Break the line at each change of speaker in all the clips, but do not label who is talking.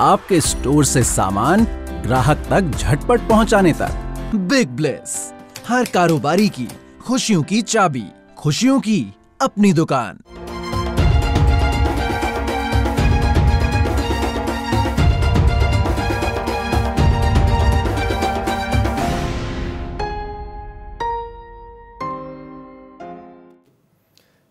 आपके स्टोर से सामान ग्राहक तक झटपट पहुंचाने तक बिग ब्लेस हर कारोबारी की खुशियों की चाबी खुशियों की अपनी दुकान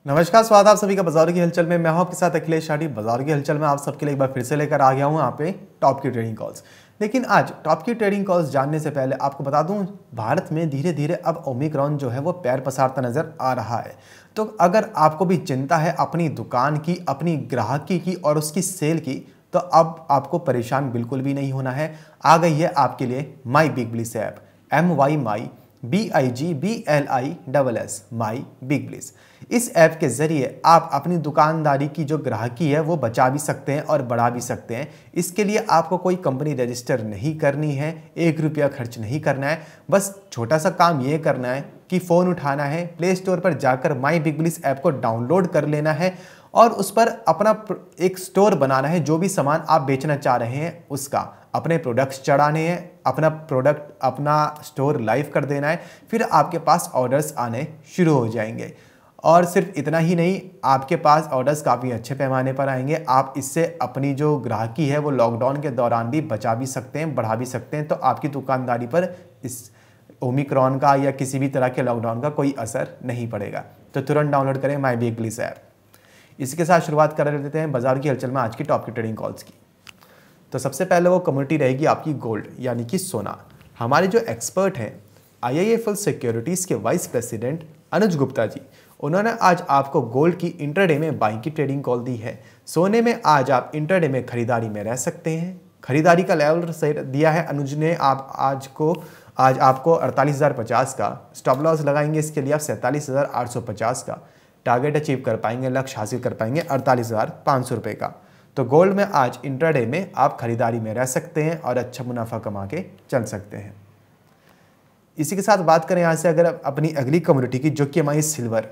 नमस्कार स्वागत आप सभी का बाजार की हलचल में मैं हूं आपके साथ अखिलेश शाडी बाजार की हलचल में आप सबके लिए एक बार फिर से लेकर आ गया हूं यहां पे टॉप की ट्रेडिंग कॉल्स लेकिन आज टॉप की ट्रेडिंग कॉल्स जानने से पहले आपको बता दूं भारत में धीरे धीरे अब ओमिक्रॉन जो है वो पैर पसारता नज़र आ रहा है तो अगर आपको भी चिंता है अपनी दुकान की अपनी ग्राहकी की और उसकी सेल की तो अब आपको परेशान बिल्कुल भी नहीं होना है आ गई है आपके लिए my big bliss app M Y my B I G B L I double S my big bliss इस ऐप के ज़रिए आप अपनी दुकानदारी की जो ग्राहकी है वो बचा भी सकते हैं और बढ़ा भी सकते हैं इसके लिए आपको कोई कंपनी रजिस्टर नहीं करनी है एक रुपया खर्च नहीं करना है बस छोटा सा काम ये करना है कि फ़ोन उठाना है प्ले स्टोर पर जाकर माई बिग ब्लिस ऐप को डाउनलोड कर लेना है और उस पर अपना एक स्टोर बनाना है जो भी सामान आप बेचना चाह रहे हैं उसका अपने प्रोडक्ट्स चढ़ाने हैं अपना प्रोडक्ट अपना स्टोर लाइव कर देना है फिर आपके पास ऑर्डर्स आने शुरू हो जाएंगे और सिर्फ इतना ही नहीं आपके पास ऑर्डर्स काफ़ी अच्छे पैमाने पर आएंगे आप इससे अपनी जो ग्राहकी है वो लॉकडाउन के दौरान भी बचा भी सकते हैं बढ़ा भी सकते हैं तो आपकी दुकानदारी पर इस ओमिक्रॉन का या किसी भी तरह के लॉकडाउन का कोई असर नहीं पड़ेगा तो तुरंत डाउनलोड करें माई वीकलीस ऐप इसी के साथ शुरुआत कर देते हैं बाजार की हलचल में आज की टॉप की ट्रेडिंग कॉल्स की तो सबसे पहले वो कम्युनिटी रहेगी आपकी गोल्ड यानी कि सोना हमारे जो एक्सपर्ट हैं एफ सिक्योरिटीज़ के वाइस प्रेसिडेंट अनुज गुप्ता जी उन्होंने आज आपको गोल्ड की इंटरडे में बाइंग की ट्रेडिंग कॉल दी है सोने में आज आप इंटरडे में खरीदारी में रह सकते हैं खरीदारी का लेवल सही दिया है अनुज ने आप आज को आज आपको अड़तालीस हज़ार पचास का स्टॉप लॉस लगाएंगे इसके लिए आप सैंतालीस हज़ार आठ सौ पचास का टारगेट अचीव कर पाएंगे लक्ष्य हासिल कर पाएंगे अड़तालीस हज़ार पाँच सौ रुपये का तो गोल्ड में आज इंट्राडे में आप खरीदारी में रह सकते हैं और अच्छा मुनाफा कमा के चल सकते हैं इसी के साथ बात करें यहाँ से अगर अपनी अगली कम्युनिटी की जो कि हमारी सिल्वर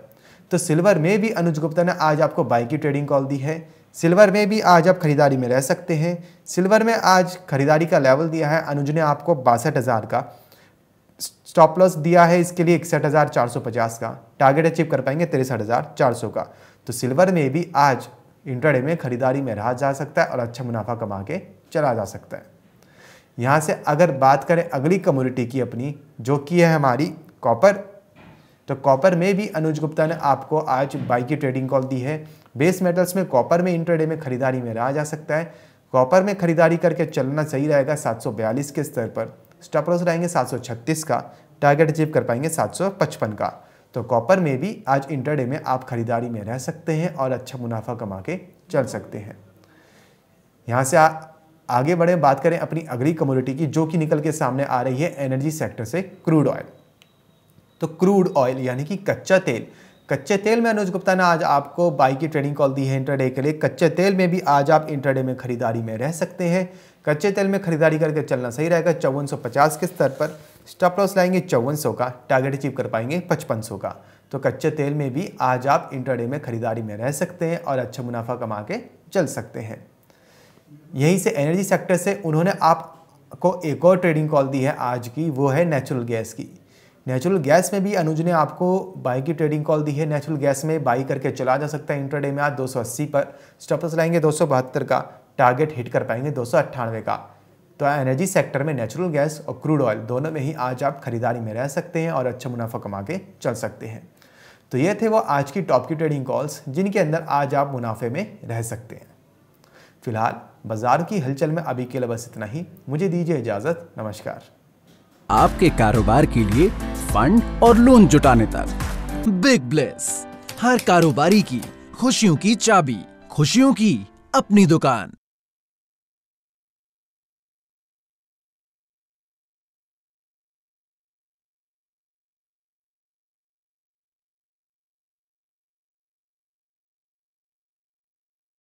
तो सिल्वर में भी अनुज गुप्ता ने आज आपको बाई की ट्रेडिंग कॉल दी है सिल्वर में भी आज आप खरीदारी में रह सकते हैं सिल्वर में आज खरीदारी का लेवल दिया है अनुज ने आपको बासठ हज़ार का स्टॉप लॉस दिया है इसके लिए इकसठ हज़ार चार सौ पचास का टारगेट अचीव कर पाएंगे तिरसठ हज़ार चार सौ का तो सिल्वर में भी आज इंटरडे में खरीदारी में रहा जा सकता है और अच्छा मुनाफा कमा के चला जा सकता है यहाँ से अगर बात करें अगली कम्युनिटी की अपनी जो कि है हमारी कॉपर तो कॉपर में भी अनुज गुप्ता ने आपको आज बाई की ट्रेडिंग कॉल दी है बेस मेटल्स में कॉपर में इंटरडे में खरीदारी में रहा जा सकता है कॉपर में खरीदारी करके चलना सही रहेगा सात के स्तर पर स्टॉप लॉस रहेंगे 736 का टारगेट अचीव कर पाएंगे 755 का तो कॉपर में भी आज इंटरडे में आप खरीदारी में रह सकते हैं और अच्छा मुनाफा कमा के चल सकते हैं यहाँ से आ, आगे बढ़े बात करें अपनी अगली कम्युनिटी की जो कि निकल के सामने आ रही है एनर्जी सेक्टर से क्रूड ऑयल तो क्रूड ऑयल यानी कि कच्चा तेल कच्चे तेल में अनुज गुप्ता ने आज आपको बाई की ट्रेडिंग कॉल दी है इंटरडे के लिए कच्चे तेल में भी आज आप इंटरडे में खरीदारी में रह सकते हैं कच्चे तेल में खरीदारी करके चलना सही रहेगा चौवन के स्तर पर स्टॉप लॉस लाएंगे चौवन का टारगेट अचीव कर पाएंगे पचपन का तो कच्चे तेल में भी आज आप इंटरडे में खरीदारी में रह सकते हैं और अच्छा मुनाफा कमा के चल सकते हैं यहीं से एनर्जी सेक्टर से उन्होंने आपको एक और ट्रेडिंग कॉल दी है आज की वो है नेचुरल गैस की नेचुरल गैस में भी अनुज ने आपको बाई की ट्रेडिंग कॉल दी है नेचुरल गैस में बाई करके चला जा सकता है इंटरडे में आज 280 पर स्टॉपस लाएंगे दो का टारगेट हिट कर पाएंगे दो का तो एनर्जी सेक्टर में नेचुरल गैस और क्रूड ऑयल दोनों में ही आज आप खरीदारी में रह सकते हैं और अच्छा मुनाफा कमा के चल सकते हैं तो ये थे वो आज की टॉप की ट्रेडिंग कॉल्स जिनके अंदर आज आप मुनाफे में रह सकते हैं फिलहाल बाजार की हलचल में अभी के लिए बस इतना ही मुझे दीजिए इजाजत नमस्कार आपके कारोबार के लिए फंड और लोन जुटाने तक बिग ब्लेस हर कारोबारी की खुशियों की चाबी खुशियों की अपनी दुकान